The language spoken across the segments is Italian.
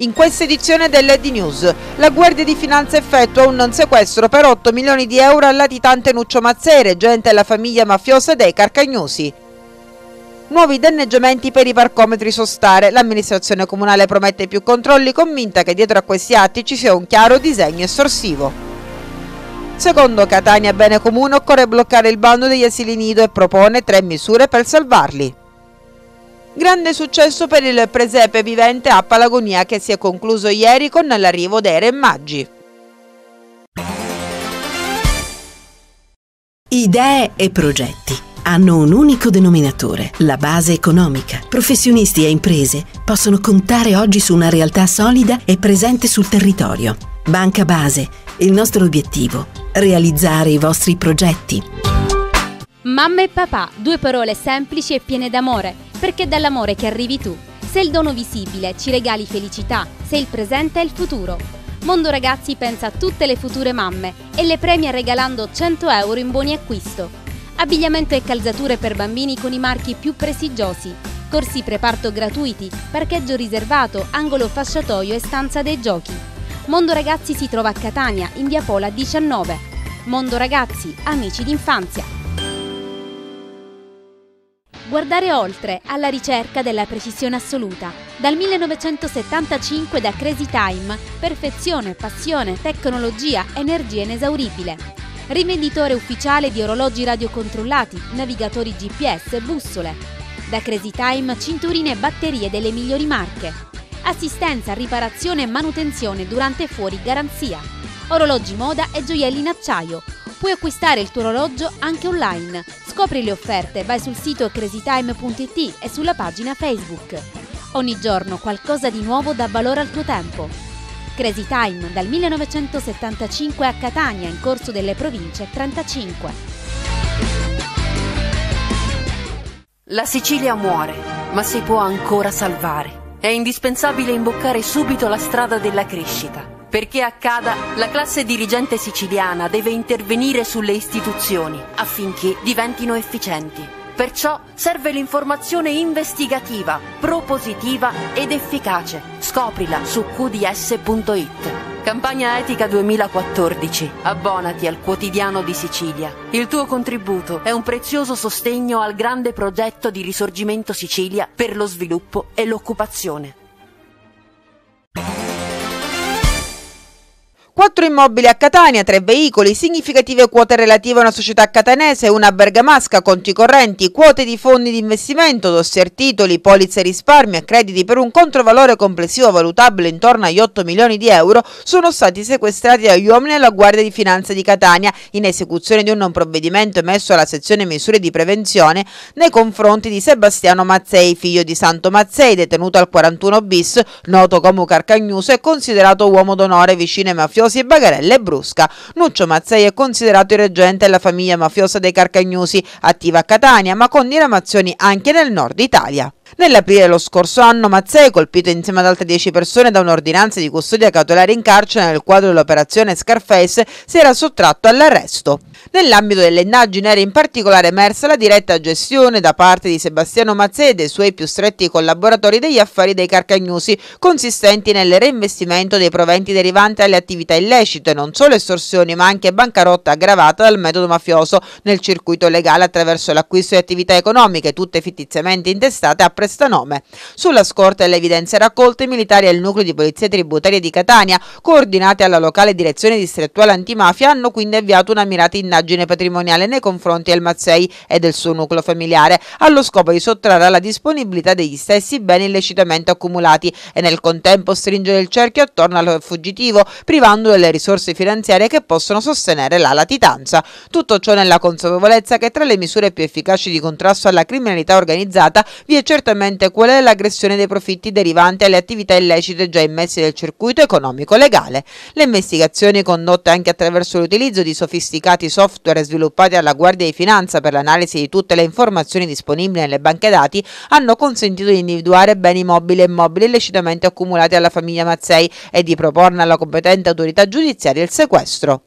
In questa edizione dell'ED News, la Guardia di Finanza effettua un sequestro per 8 milioni di euro al latitante Nuccio Mazzere, gente alla famiglia mafiosa dei Carcagnosi. Nuovi danneggiamenti per i parcometri sostare. L'amministrazione comunale promette più controlli, convinta che dietro a questi atti ci sia un chiaro disegno estorsivo. Secondo Catania Bene Comune occorre bloccare il bando degli asili nido e propone tre misure per salvarli. Grande successo per il presepe vivente a Palagonia che si è concluso ieri con l'arrivo dei Re Maggi. Idee e progetti hanno un unico denominatore, la base economica. Professionisti e imprese possono contare oggi su una realtà solida e presente sul territorio. Banca Base, il nostro obiettivo, realizzare i vostri progetti. Mamma e papà, due parole semplici e piene d'amore, perché è dall'amore che arrivi tu. Sei il dono visibile, ci regali felicità, sei il presente e il futuro. Mondo Ragazzi pensa a tutte le future mamme e le premia regalando 100 euro in buoni acquisto. Abbigliamento e calzature per bambini con i marchi più prestigiosi, corsi preparto gratuiti, parcheggio riservato, angolo fasciatoio e stanza dei giochi. Mondo Ragazzi si trova a Catania, in via Pola 19. Mondo Ragazzi, amici d'infanzia. Guardare oltre, alla ricerca della precisione assoluta. Dal 1975 da Crazy Time, perfezione, passione, tecnologia, energia inesauribile. Rivenditore ufficiale di orologi radiocontrollati, navigatori GPS, e bussole. Da Crazy Time, cinturine e batterie delle migliori marche. Assistenza, riparazione e manutenzione durante e fuori garanzia. Orologi moda e gioielli in acciaio, puoi acquistare il tuo orologio anche online. Scopri le offerte, vai sul sito crazytime.it e sulla pagina Facebook. Ogni giorno qualcosa di nuovo dà valore al tuo tempo. Crazy Time dal 1975 a Catania in corso delle province 35. La Sicilia muore, ma si può ancora salvare. È indispensabile imboccare subito la strada della crescita perché accada, la classe dirigente siciliana deve intervenire sulle istituzioni affinché diventino efficienti. Perciò serve l'informazione investigativa, propositiva ed efficace. Scoprila su qds.it. Campagna Etica 2014. Abbonati al quotidiano di Sicilia. Il tuo contributo è un prezioso sostegno al grande progetto di risorgimento Sicilia per lo sviluppo e l'occupazione. Quattro immobili a Catania, tre veicoli, significative quote relative a una società catanese, una bergamasca, conti correnti, quote di fondi di investimento, dossier titoli, polizze risparmi e crediti per un controvalore complessivo valutabile intorno agli 8 milioni di euro sono stati sequestrati dagli uomini alla Guardia di Finanza di Catania in esecuzione di un non provvedimento emesso alla sezione misure di prevenzione nei confronti di Sebastiano Mazzei, figlio di Santo Mazzei, detenuto al 41 bis, noto come Carcagnuso e considerato uomo d'onore vicino ai mafiosi Rosi e Bagarella e Brusca. Nuccio Mazzei è considerato il reggente della famiglia mafiosa dei Carcagnosi, attiva a Catania ma con diramazioni anche nel nord Italia. Nell'aprile dello scorso anno Mazzei, colpito insieme ad altre 10 persone da un'ordinanza di custodia cautelare in carcere nel quadro dell'operazione Scarface, si era sottratto all'arresto. Nell'ambito delle indagini era in particolare emersa la diretta gestione da parte di Sebastiano Mazzei e dei suoi più stretti collaboratori degli affari dei Carcagnusi, consistenti nel reinvestimento dei proventi derivanti dalle attività illecite, non solo estorsioni ma anche bancarotta aggravata dal metodo mafioso nel circuito legale attraverso l'acquisto di attività economiche, tutte fittiziamente intestate a prestanome. Sulla scorta delle evidenze raccolte, i militari e il nucleo di polizia tributaria di Catania, coordinati alla locale direzione distrettuale antimafia, hanno quindi avviato una mirata indagine patrimoniale nei confronti del Mazzei e del suo nucleo familiare, allo scopo di sottrarre alla disponibilità degli stessi beni illecitamente accumulati e nel contempo stringere il cerchio attorno al fuggitivo, privando delle risorse finanziarie che possono sostenere la latitanza. Tutto ciò nella consapevolezza che tra le misure più efficaci di contrasto alla criminalità organizzata vi è certamente esattamente qual è l'aggressione dei profitti derivanti alle attività illecite già immesse nel circuito economico legale. Le investigazioni condotte anche attraverso l'utilizzo di sofisticati software sviluppati alla Guardia di Finanza per l'analisi di tutte le informazioni disponibili nelle banche dati hanno consentito di individuare beni mobili e immobili illecitamente accumulati alla famiglia Mazzei e di proporne alla competente autorità giudiziaria il sequestro.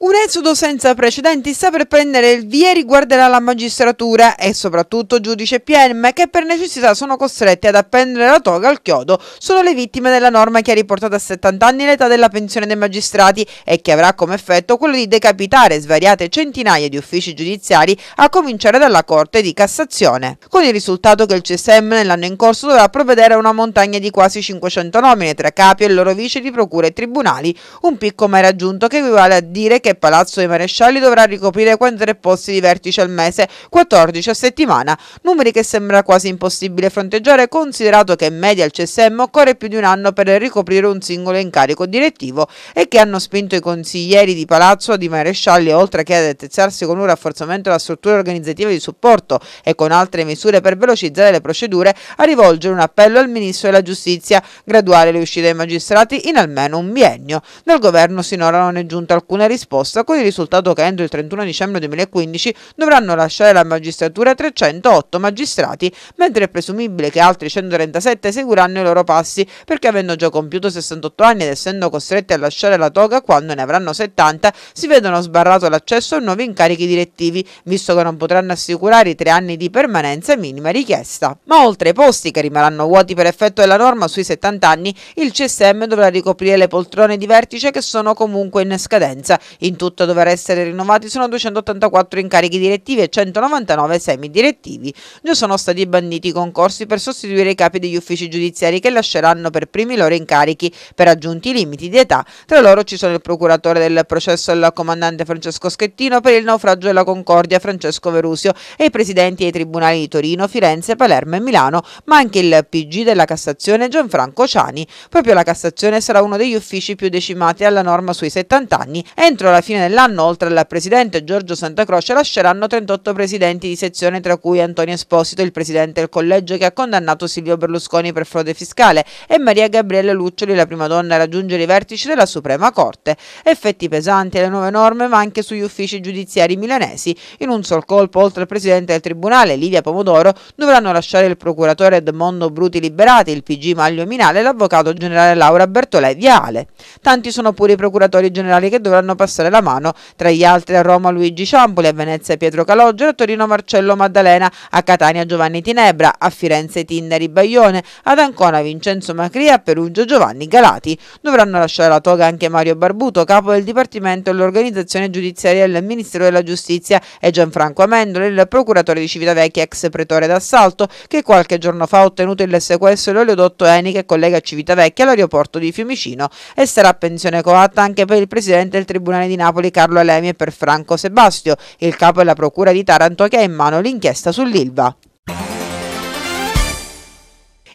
Un esodo senza precedenti sta per prendere il via e riguarderà la magistratura e soprattutto giudice PM che per necessità sono costretti ad appendere la toga al chiodo. Sono le vittime della norma che ha riportato a 70 anni l'età della pensione dei magistrati e che avrà come effetto quello di decapitare svariate centinaia di uffici giudiziari a cominciare dalla Corte di Cassazione. Con il risultato che il CSM nell'anno in corso dovrà provvedere a una montagna di quasi 500 nomine tra capi e loro vice di procure e tribunali, un picco mai raggiunto che equivale a dire che che Palazzo dei Marescialli dovrà ricoprire 43 posti di vertice al mese, 14 a settimana, numeri che sembra quasi impossibile fronteggiare considerato che in media il CSM occorre più di un anno per ricoprire un singolo incarico direttivo e che hanno spinto i consiglieri di Palazzo di Marescialli oltre che ad attezzarsi con un rafforzamento della struttura organizzativa di supporto e con altre misure per velocizzare le procedure a rivolgere un appello al Ministro della Giustizia, graduale le uscite dei magistrati in almeno un biennio. Dal governo sinora non è giunta alcuna risposta proposta, con il risultato che entro il 31 dicembre 2015 dovranno lasciare la magistratura 308 magistrati, mentre è presumibile che altri 137 seguiranno i loro passi, perché avendo già compiuto 68 anni ed essendo costretti a lasciare la toga quando ne avranno 70, si vedono sbarrato l'accesso a nuovi incarichi direttivi, visto che non potranno assicurare i tre anni di permanenza minima richiesta. Ma oltre ai posti che rimarranno vuoti per effetto della norma sui 70 anni, il CSM dovrà ricoprire le poltrone di vertice che sono comunque in scadenza, in tutto dovrà essere rinnovati sono 284 incarichi direttivi e 199 semidirettivi. Già sono stati banditi i concorsi per sostituire i capi degli uffici giudiziari che lasceranno per primi i loro incarichi per aggiunti limiti di età. Tra loro ci sono il procuratore del processo e il comandante Francesco Schettino per il naufragio della Concordia Francesco Verusio e i presidenti dei tribunali di Torino, Firenze, Palermo e Milano, ma anche il PG della Cassazione Gianfranco Ciani. Proprio la Cassazione sarà uno degli uffici più decimati alla norma sui 70 anni. Entro la alla fine dell'anno, oltre al presidente Giorgio Santacroce, lasceranno 38 presidenti di sezione, tra cui Antonio Esposito, il presidente del collegio che ha condannato Silvio Berlusconi per frode fiscale, e Maria Gabriele Luccioli, la prima donna a raggiungere i vertici della Suprema Corte. Effetti pesanti alle nuove norme, ma anche sugli uffici giudiziari milanesi. In un sol colpo, oltre al presidente del tribunale, Livia Pomodoro, dovranno lasciare il procuratore Edmondo Bruti Liberati, il PG Maglio Minale e l'avvocato generale Laura Bertolè Viale. Tanti sono pure i procuratori generali che dovranno passare alzare la mano, tra gli altri a Roma Luigi Ciampoli, a Venezia Pietro Calogero, a Torino Marcello Maddalena, a Catania Giovanni Tinebra, a Firenze Tindari Baglione, ad Ancona Vincenzo Macria, a Perugio Giovanni Galati. Dovranno lasciare la toga anche Mario Barbuto, capo del Dipartimento dell'Organizzazione Giudiziaria del Ministero della Giustizia e Gianfranco Amendoli, il procuratore di Civitavecchia ex pretore d'assalto, che qualche giorno fa ha ottenuto il sequestro dell'oleodotto Eni che collega Civitavecchia all'aeroporto di Fiumicino e sarà pensione coatta anche per il presidente del Tribunale di Napoli Carlo Alemi e per Franco Sebastio, il capo della Procura di Taranto che ha in mano l'inchiesta sull'Ilva.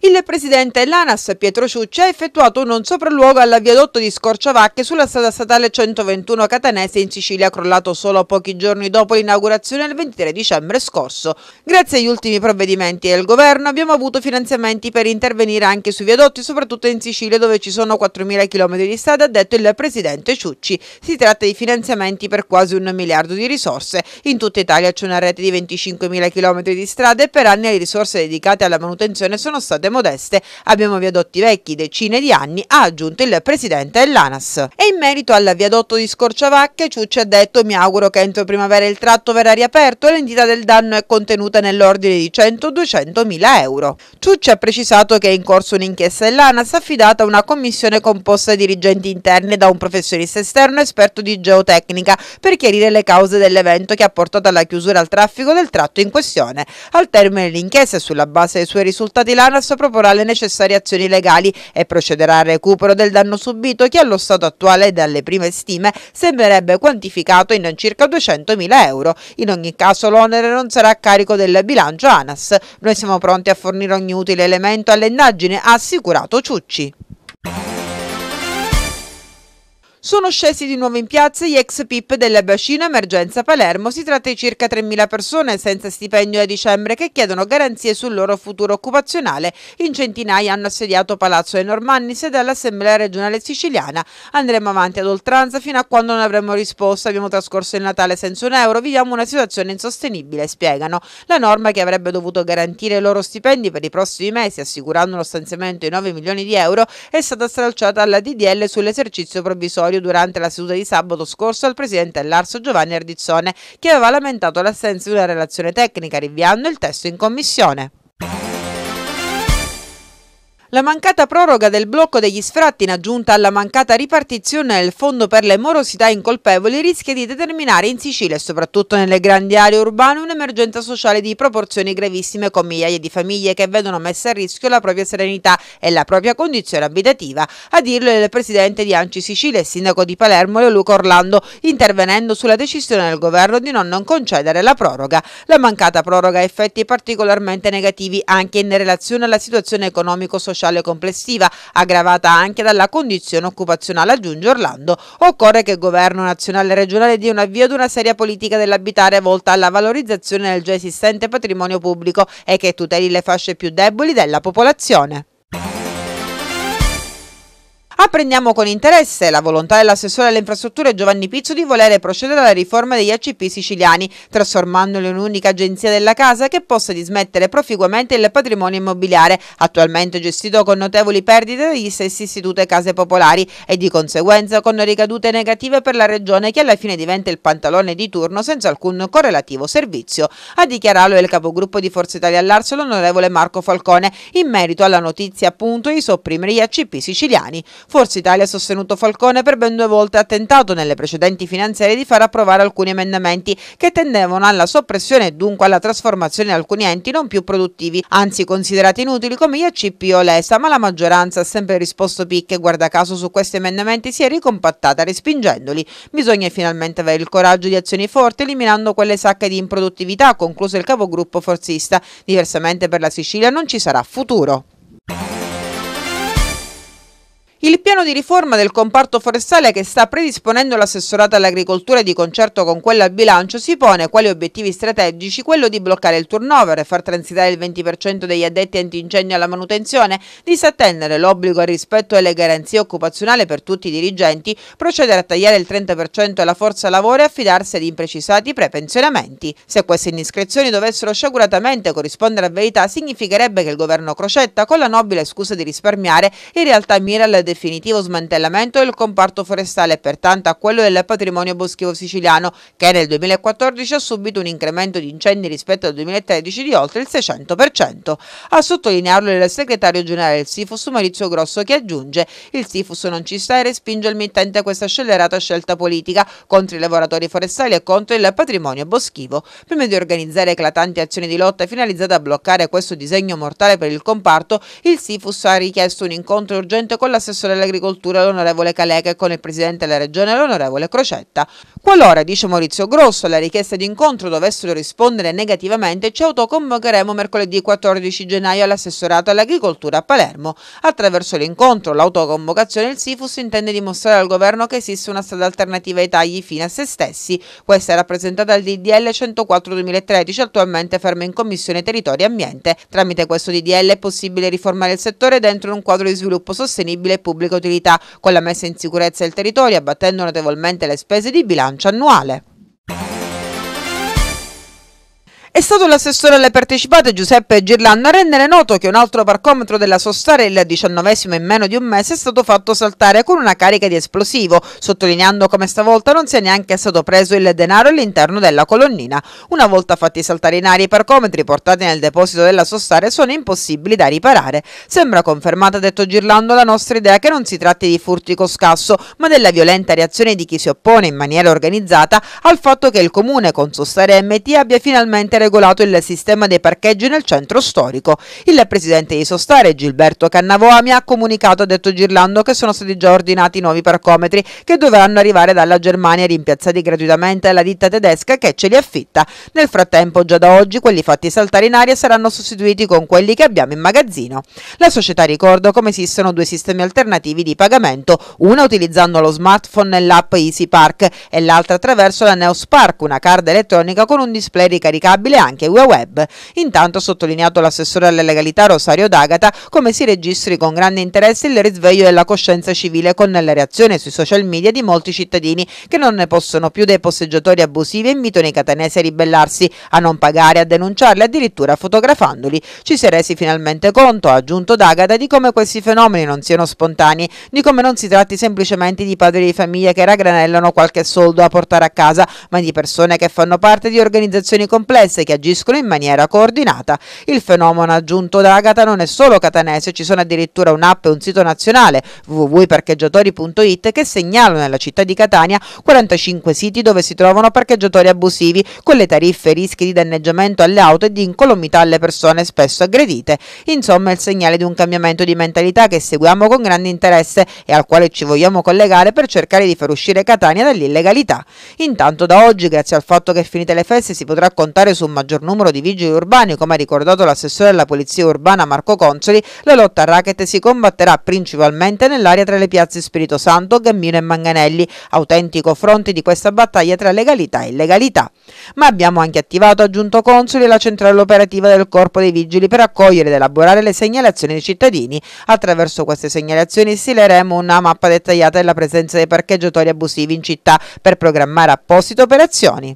Il presidente dell'ANAS Pietro Ciucci, ha effettuato un non sopralluogo alla viadotto di Scorciavacche sulla strada statale 121 catanese in Sicilia crollato solo pochi giorni dopo l'inaugurazione il 23 dicembre scorso. Grazie agli ultimi provvedimenti del governo abbiamo avuto finanziamenti per intervenire anche sui viadotti soprattutto in Sicilia dove ci sono 4.000 km di strada ha detto il presidente Ciucci. Si tratta di finanziamenti per quasi un miliardo di risorse. In tutta Italia c'è una rete di 25.000 km di strada e per anni le risorse dedicate alla manutenzione sono state modeste abbiamo viadotti vecchi decine di anni, ha aggiunto il presidente dell'ANAS. E in merito al viadotto di Scorciavacche, Ciucci ha detto mi auguro che entro primavera il tratto verrà riaperto e l'entità del danno è contenuta nell'ordine di 100-200 mila euro. Ciucci ha precisato che è in corso un'inchiesta dell'ANAS affidata a una commissione composta da dirigenti interni e da un professionista esterno esperto di geotecnica per chiarire le cause dell'evento che ha portato alla chiusura al traffico del tratto in questione. Al termine dell'inchiesta e sulla base dei suoi risultati l'ANAS proporrà le necessarie azioni legali e procederà al recupero del danno subito che allo stato attuale dalle prime stime sembrerebbe quantificato in circa 200.000 euro. In ogni caso l'onere non sarà a carico del bilancio ANAS. Noi siamo pronti a fornire ogni utile elemento all'indagine, ha assicurato Ciucci. Sono scesi di nuovo in piazza gli ex PIP del bacino Emergenza Palermo. Si tratta di circa 3.000 persone senza stipendio a dicembre che chiedono garanzie sul loro futuro occupazionale. In centinaia hanno assediato Palazzo dei Normanni, sede all'Assemblea regionale siciliana. Andremo avanti ad oltranza fino a quando non avremo risposta. Abbiamo trascorso il Natale senza un euro, viviamo una situazione insostenibile, spiegano. La norma che avrebbe dovuto garantire i loro stipendi per i prossimi mesi, assicurando uno stanziamento di 9 milioni di euro, è stata stralciata alla DDL sull'esercizio provvisorio Bergoglio durante la seduta di sabato scorso al presidente dell'Arso Giovanni Ardizzone, che aveva lamentato l'assenza di una relazione tecnica, rinviando il testo in commissione. La mancata proroga del blocco degli sfratti in aggiunta alla mancata ripartizione del fondo per le morosità incolpevoli rischia di determinare in Sicilia e soprattutto nelle grandi aree urbane un'emergenza sociale di proporzioni gravissime con migliaia di famiglie che vedono messa a rischio la propria serenità e la propria condizione abitativa. A dirlo è il presidente di Anci Sicilia e sindaco di Palermo Luca Orlando intervenendo sulla decisione del governo di non, non concedere la proroga. La mancata proroga ha effetti particolarmente negativi anche in relazione alla situazione economico-sociale lasciale complessiva, aggravata anche dalla condizione occupazionale, aggiunge Orlando. Occorre che il governo nazionale e regionale dia un avvio ad una seria politica dell'abitare volta alla valorizzazione del già esistente patrimonio pubblico e che tuteli le fasce più deboli della popolazione. Apprendiamo con interesse la volontà dell'assessore alle infrastrutture Giovanni Pizzo di volere procedere alla riforma degli ACP siciliani, trasformandolo in un'unica agenzia della casa che possa dismettere proficuamente il patrimonio immobiliare, attualmente gestito con notevoli perdite dagli stessi istituti e case popolari e di conseguenza con ricadute negative per la regione che alla fine diventa il pantalone di turno senza alcun correlativo servizio. A dichiararlo il capogruppo di Forza Italia all'Arso l'onorevole Marco Falcone in merito alla notizia appunto di sopprimere gli ACP siciliani. Forza Italia ha sostenuto Falcone per ben due volte ha tentato nelle precedenti finanziarie di far approvare alcuni emendamenti che tendevano alla soppressione e dunque alla trasformazione di alcuni enti non più produttivi, anzi considerati inutili come gli ACP o l'ESA, ma la maggioranza ha sempre risposto picche e guarda caso su questi emendamenti si è ricompattata respingendoli. Bisogna finalmente avere il coraggio di azioni forti eliminando quelle sacche di improduttività, concluse il capogruppo forzista. Diversamente per la Sicilia non ci sarà futuro. Il piano di riforma del comparto forestale che sta predisponendo l'assessorato all'agricoltura di concerto con quello al bilancio si pone quali obiettivi strategici quello di bloccare il turnover, e far transitare il 20% degli addetti antincendio alla manutenzione, disattendere l'obbligo al rispetto delle garanzie occupazionali per tutti i dirigenti, procedere a tagliare il 30% della forza lavoro e affidarsi ad imprecisati prepensionamenti. Se queste indiscrezioni dovessero sciaguratamente corrispondere a verità significherebbe che il governo Crocetta, con la nobile scusa di risparmiare, in realtà mira alla definitivo smantellamento del comparto forestale e pertanto a quello del patrimonio boschivo siciliano che nel 2014 ha subito un incremento di incendi rispetto al 2013 di oltre il 600%. A sottolinearlo il segretario generale del SIFUS Maurizio Grosso che aggiunge il SIFUS non ci sta e respinge il mittente questa scellerata scelta politica contro i lavoratori forestali e contro il patrimonio boschivo. Prima di organizzare eclatanti azioni di lotta finalizzate a bloccare questo disegno mortale per il comparto, il SIFUS ha richiesto un incontro urgente con l'assessore Ministro dell'Agricoltura l'onorevole Caleca e con il Presidente della Regione l'onorevole Crocetta. Qualora, dice Maurizio Grosso, alla richiesta di incontro dovessero rispondere negativamente, ci autoconvocheremo mercoledì 14 gennaio all'assessorato all'agricoltura a Palermo. Attraverso l'incontro, l'autoconvocazione, il SIFUS intende dimostrare al governo che esiste una strada alternativa ai tagli fine a se stessi. Questa è rappresentata dal DDL 104-2013 attualmente ferma in Commissione Territorio e Ambiente. Tramite questo DDL è possibile riformare il settore dentro un quadro di sviluppo sostenibile e pubblico pubblica utilità, con la messa in sicurezza del territorio, abbattendo notevolmente le spese di bilancio annuale. È stato l'assessore alle partecipate Giuseppe Girlanna a rendere noto che un altro parcometro della Sostare il 19 in meno di un mese è stato fatto saltare con una carica di esplosivo, sottolineando come stavolta non sia neanche stato preso il denaro all'interno della colonnina. Una volta fatti saltare in aria i parcometri portati nel deposito della Sostare sono impossibili da riparare. Sembra confermata, detto Girlando, la nostra idea che non si tratti di furti con scasso, ma della violenta reazione di chi si oppone in maniera organizzata al fatto che il comune con Sostare MT abbia finalmente regolato il sistema dei parcheggi nel centro storico. Il presidente di Sostare, Gilberto Cannavoa, mi ha comunicato, ha detto Girlando, che sono stati già ordinati nuovi parcometri che dovranno arrivare dalla Germania rimpiazzati gratuitamente alla ditta tedesca che ce li affitta. Nel frattempo, già da oggi, quelli fatti saltare in aria saranno sostituiti con quelli che abbiamo in magazzino. La società ricorda come esistono due sistemi alternativi di pagamento, una utilizzando lo smartphone e l'app Easy Park e l'altra attraverso la Neos una card elettronica con un display ricaricabile disponibile anche via web. Intanto ha sottolineato l'assessore alla legalità Rosario D'Agata come si registri con grande interesse il risveglio della coscienza civile con la reazione sui social media di molti cittadini che non ne possono più dei posseggiatori abusivi e invitano i catanesi a ribellarsi, a non pagare, a denunciarli, addirittura fotografandoli. Ci si è resi finalmente conto, ha aggiunto D'Agata, di come questi fenomeni non siano spontanei, di come non si tratti semplicemente di padri di famiglia che raggranellano qualche soldo a portare a casa, ma di persone che fanno parte di organizzazioni complesse forze che agiscono in maniera coordinata. Il fenomeno aggiunto da Agata non è solo catanese, ci sono addirittura un'app e un sito nazionale www.parcheggiatori.it che segnalano nella città di Catania 45 siti dove si trovano parcheggiatori abusivi con le tariffe e rischi di danneggiamento alle auto e di incolumità alle persone spesso aggredite. Insomma, il segnale di un cambiamento di mentalità che seguiamo con grande interesse e al quale ci vogliamo collegare per cercare di far uscire Catania dall'illegalità. Intanto da oggi, grazie al fatto che finite le feste, si potrà contare su maggior numero di vigili urbani, come ha ricordato l'assessore della Polizia Urbana Marco Consoli, la lotta al racket si combatterà principalmente nell'area tra le piazze Spirito Santo, Gammino e Manganelli, autentico fronte di questa battaglia tra legalità e illegalità. Ma abbiamo anche attivato, aggiunto Consoli, la centrale operativa del Corpo dei Vigili per accogliere ed elaborare le segnalazioni dei cittadini. Attraverso queste segnalazioni stileremo una mappa dettagliata della presenza dei parcheggiatori abusivi in città per programmare apposite operazioni.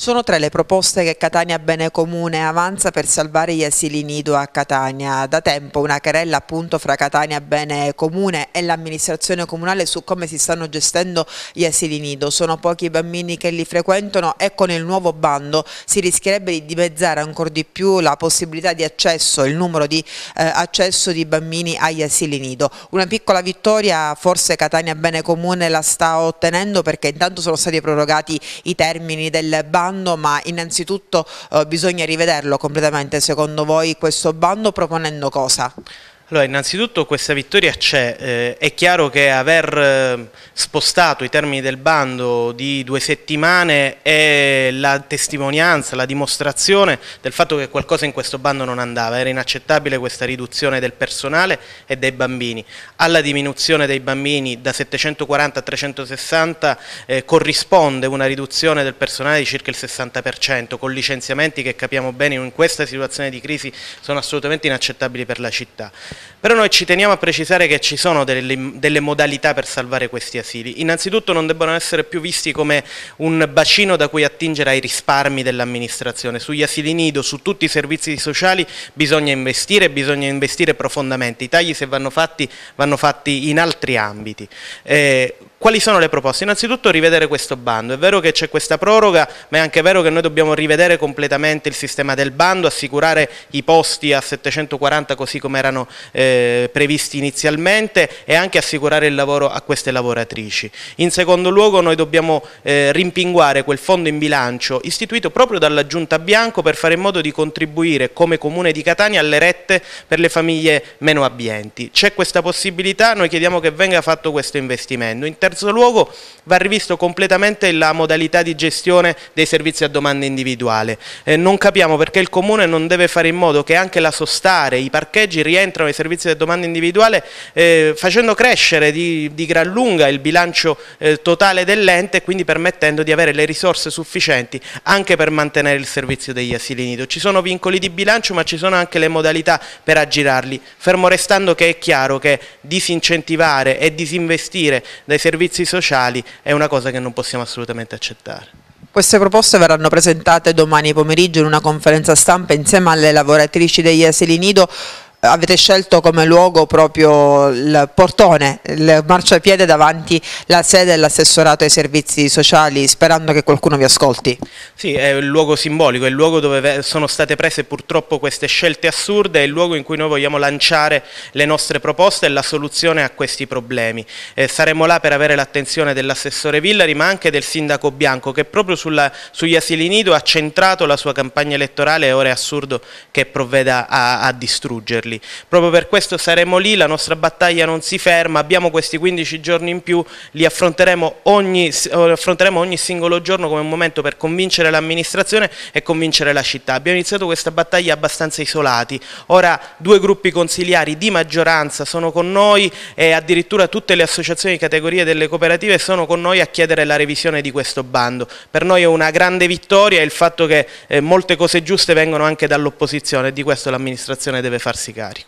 Sono tre le proposte che Catania Bene Comune avanza per salvare gli asili nido a Catania. Da tempo una querella appunto fra Catania Bene Comune e l'amministrazione comunale su come si stanno gestendo gli asili nido. Sono pochi i bambini che li frequentano e con il nuovo bando si rischierebbe di dimezzare ancora di più la possibilità di accesso, il numero di eh, accesso di bambini agli asili nido. Una piccola vittoria forse Catania Bene Comune la sta ottenendo perché intanto sono stati prorogati i termini del bando bando, ma innanzitutto eh, bisogna rivederlo completamente, secondo voi questo bando proponendo cosa? Allora, innanzitutto questa vittoria c'è, eh, è chiaro che aver eh, spostato i termini del bando di due settimane è la testimonianza, la dimostrazione del fatto che qualcosa in questo bando non andava, era inaccettabile questa riduzione del personale e dei bambini. Alla diminuzione dei bambini da 740 a 360 eh, corrisponde una riduzione del personale di circa il 60%, con licenziamenti che capiamo bene in questa situazione di crisi sono assolutamente inaccettabili per la città. Però noi ci teniamo a precisare che ci sono delle, delle modalità per salvare questi asili. Innanzitutto non debbono essere più visti come un bacino da cui attingere ai risparmi dell'amministrazione. Sugli asili nido, su tutti i servizi sociali bisogna investire, bisogna investire profondamente. I tagli se vanno fatti, vanno fatti in altri ambiti. Eh, quali sono le proposte? Innanzitutto rivedere questo bando, è vero che c'è questa proroga ma è anche vero che noi dobbiamo rivedere completamente il sistema del bando, assicurare i posti a 740 così come erano eh, previsti inizialmente e anche assicurare il lavoro a queste lavoratrici. In secondo luogo noi dobbiamo eh, rimpinguare quel fondo in bilancio istituito proprio dalla Giunta Bianco per fare in modo di contribuire come Comune di Catania alle rette per le famiglie meno abbienti. C'è questa possibilità, noi chiediamo che venga fatto questo investimento. In terzo terzo luogo va rivisto completamente la modalità di gestione dei servizi a domanda individuale. Eh, non capiamo perché il Comune non deve fare in modo che anche la sostare, i parcheggi rientrano ai servizi a domanda individuale eh, facendo crescere di, di, gran lunga il bilancio eh, totale dell'ente e quindi permettendo di avere le risorse sufficienti anche per mantenere il servizio degli asili nido. Ci sono vincoli di bilancio ma ci sono anche le modalità per aggirarli, fermo restando che è chiaro che disincentivare e disinvestire dai servizi servizi sociali è una cosa che non possiamo assolutamente accettare. Queste proposte verranno presentate domani pomeriggio in una conferenza stampa insieme alle lavoratrici degli asili nido avete scelto come luogo proprio il portone, il marciapiede davanti alla sede dell'assessorato ai servizi sociali, sperando che qualcuno vi ascolti. Sì, è un luogo simbolico, è il luogo dove sono state prese purtroppo queste scelte assurde, è il luogo in cui noi vogliamo lanciare le nostre proposte e la soluzione a questi problemi. Eh, saremo là per avere l'attenzione dell'assessore Villari, ma anche del sindaco Bianco, che proprio sulla, sugli asili nido ha centrato la sua campagna elettorale e ora è assurdo che provveda a, a distruggerli cicli. Proprio per questo saremo lì, la nostra battaglia non si ferma, abbiamo questi 15 giorni in più, li affronteremo ogni, eh, affronteremo ogni singolo giorno come un momento per convincere l'amministrazione e convincere la città. Abbiamo iniziato questa battaglia abbastanza isolati, ora due gruppi consigliari di maggioranza sono con noi e addirittura tutte le associazioni di categoria delle cooperative sono con noi a chiedere la revisione di questo bando. Per noi è una grande vittoria il fatto che eh, molte cose giuste vengono anche dall'opposizione e di questo l'amministrazione deve farsi carico. Olegário.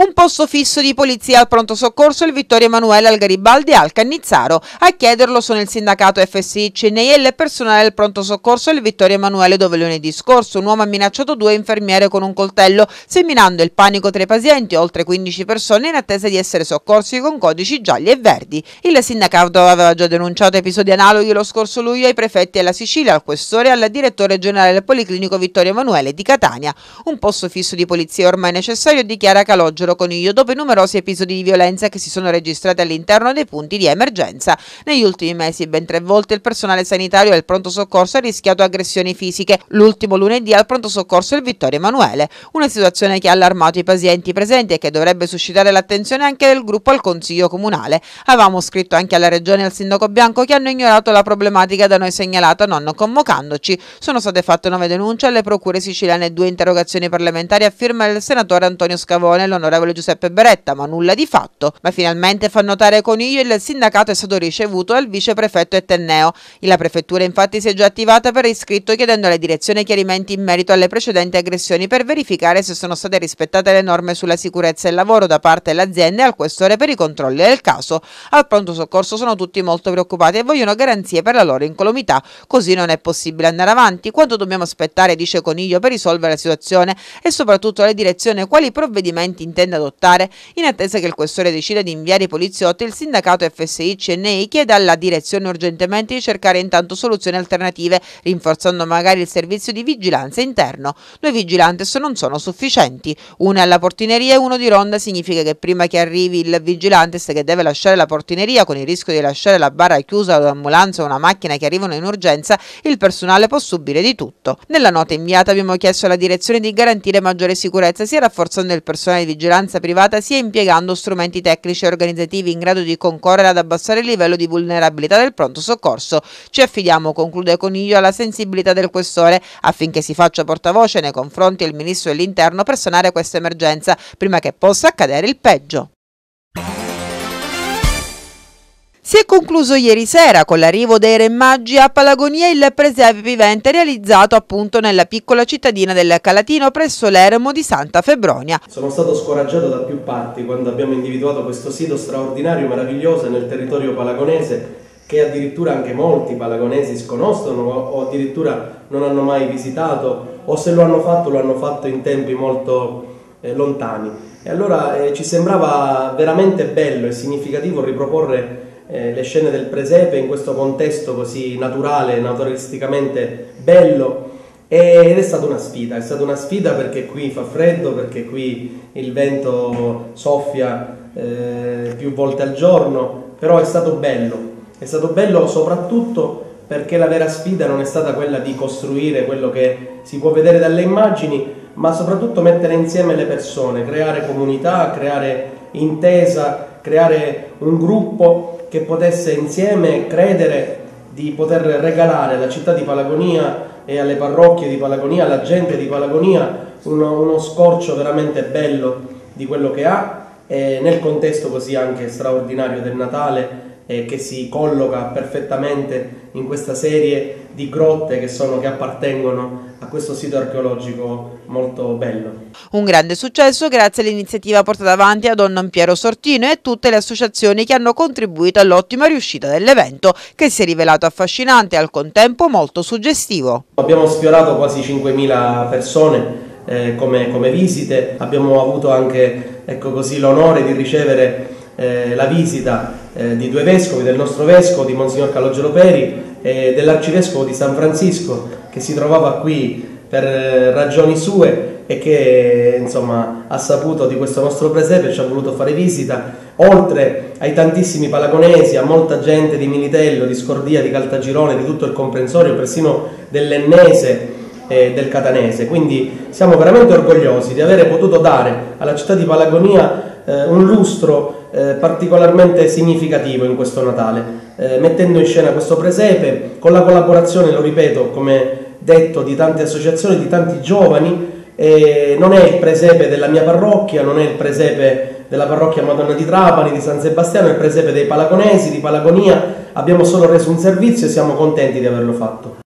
Un posto fisso di polizia al pronto soccorso il Vittorio Emanuele al Garibaldi e al Cannizzaro. A chiederlo sono il sindacato FSI CNIL e personale del pronto soccorso il Vittorio Emanuele dove lunedì scorso un uomo ha minacciato due infermiere con un coltello, seminando il panico tra i pazienti, oltre 15 persone in attesa di essere soccorsi con codici gialli e verdi. Il sindacato aveva già denunciato episodi analoghi lo scorso luglio ai prefetti alla Sicilia, al questore e al direttore generale del Policlinico Vittorio Emanuele di Catania. Un posto fisso di polizia ormai necessario dichiara Calogero misero coniglio dopo i numerosi episodi di violenza che si sono registrati all'interno dei punti di emergenza. Negli ultimi mesi ben tre volte il personale sanitario del pronto soccorso ha rischiato aggressioni fisiche, l'ultimo lunedì al pronto soccorso il Vittorio Emanuele, una situazione che ha allarmato i pazienti presenti e che dovrebbe suscitare l'attenzione anche del gruppo al Consiglio Comunale. Avevamo scritto anche alla Regione e al Sindaco Bianco che hanno ignorato la problematica da noi segnalata non convocandoci. Sono state fatte nove denunce alle procure siciliane e due interrogazioni parlamentari a firma del senatore Antonio Scavone e l'onorevole l'onorevole Giuseppe Beretta, ma nulla di fatto. Ma finalmente fa notare Coniglio il sindacato è stato ricevuto dal viceprefetto prefetto Ettenneo. La prefettura infatti si è già attivata per iscritto chiedendo alla direzione chiarimenti in merito alle precedenti aggressioni per verificare se sono state rispettate le norme sulla sicurezza e il lavoro da parte dell'azienda e al questore per i controlli del caso. Al pronto soccorso sono tutti molto preoccupati e vogliono garanzie per la loro incolumità, così non è possibile andare avanti. Quanto dobbiamo aspettare, dice Coniglio, per risolvere la situazione e soprattutto la direzione quali provvedimenti intende intende adottare in attesa che il questore decida di inviare i poliziotti, il sindacato FSI CNI chiede alla direzione urgentemente di cercare intanto soluzioni alternative, rinforzando magari il servizio di vigilanza interno. Due vigilantes non sono sufficienti, uno è alla portineria e uno di ronda significa che prima che arrivi il vigilantes che deve lasciare la portineria con il rischio di lasciare la barra chiusa o ambulanza o una macchina che arrivano in urgenza, il personale può subire di tutto. Nella nota inviata abbiamo chiesto alla direzione di garantire maggiore sicurezza sia rafforzando il personale di vigilanza vigilanza privata sia impiegando strumenti tecnici e organizzativi in grado di concorrere ad abbassare il livello di vulnerabilità del pronto soccorso. Ci affidiamo, conclude Coniglio, alla sensibilità del questore affinché si faccia portavoce nei confronti del ministro dell'interno per sanare questa emergenza prima che possa accadere il peggio. Si è concluso ieri sera con l'arrivo dei Re Maggi a Palagonia il presepe vivente realizzato appunto nella piccola cittadina del Calatino presso l'eremo di Santa Febronia. Sono stato scoraggiato da più parti quando abbiamo individuato questo sito straordinario e meraviglioso nel territorio palagonese che addirittura anche molti palagonesi sconoscono o addirittura non hanno mai visitato o se lo hanno fatto lo hanno fatto in tempi molto eh, lontani. E allora eh, ci sembrava veramente bello e significativo riproporre eh, le scene del presepe in questo contesto così naturale, naturalisticamente bello ed è stata una sfida, è stata una sfida perché qui fa freddo, perché qui il vento soffia eh, più volte al giorno, però è stato bello, è stato bello soprattutto perché la vera sfida non è stata quella di costruire quello che si può vedere dalle immagini, ma soprattutto mettere insieme le persone, creare comunità, creare intesa, creare un gruppo che potesse insieme credere di poter regalare alla città di Palagonia e alle parrocchie di Palagonia, alla gente di Palagonia, uno, uno scorcio veramente bello di quello che ha, nel contesto così anche straordinario del Natale eh, che si colloca perfettamente in questa serie di grotte che, sono, che appartengono a questo sito archeologico molto bello. Un grande successo grazie all'iniziativa portata avanti a Don Piero Sortino e a tutte le associazioni che hanno contribuito all'ottima riuscita dell'evento che si è rivelato affascinante e al contempo molto suggestivo. Abbiamo sfiorato quasi 5.000 persone eh, come, come, visite, abbiamo avuto anche ecco l'onore di ricevere eh, la visita eh, di due vescovi, del nostro vescovo di Monsignor Calogero Peri e dell'arcivescovo di San Francisco che si trovava qui per eh, ragioni sue e che insomma, ha saputo di questo nostro presepe, ci ha voluto fare visita, oltre ai tantissimi palagonesi, a molta gente di Militello, di Scordia, di Caltagirone, di tutto il comprensorio, persino dell'Ennese e eh, del Catanese. Quindi siamo veramente orgogliosi di avere potuto dare alla città di Palagonia eh, un lustro eh, particolarmente significativo in questo Natale, eh, mettendo in scena questo presepe con la collaborazione, lo ripeto, come detto, di tante associazioni, di tanti giovani. non è il presepe della mia parrocchia, non è il presepe della parrocchia Madonna di Trapani, di San Sebastiano, è il presepe dei Palagonesi, di Palagonia. Abbiamo solo reso un servizio e siamo contenti di averlo fatto.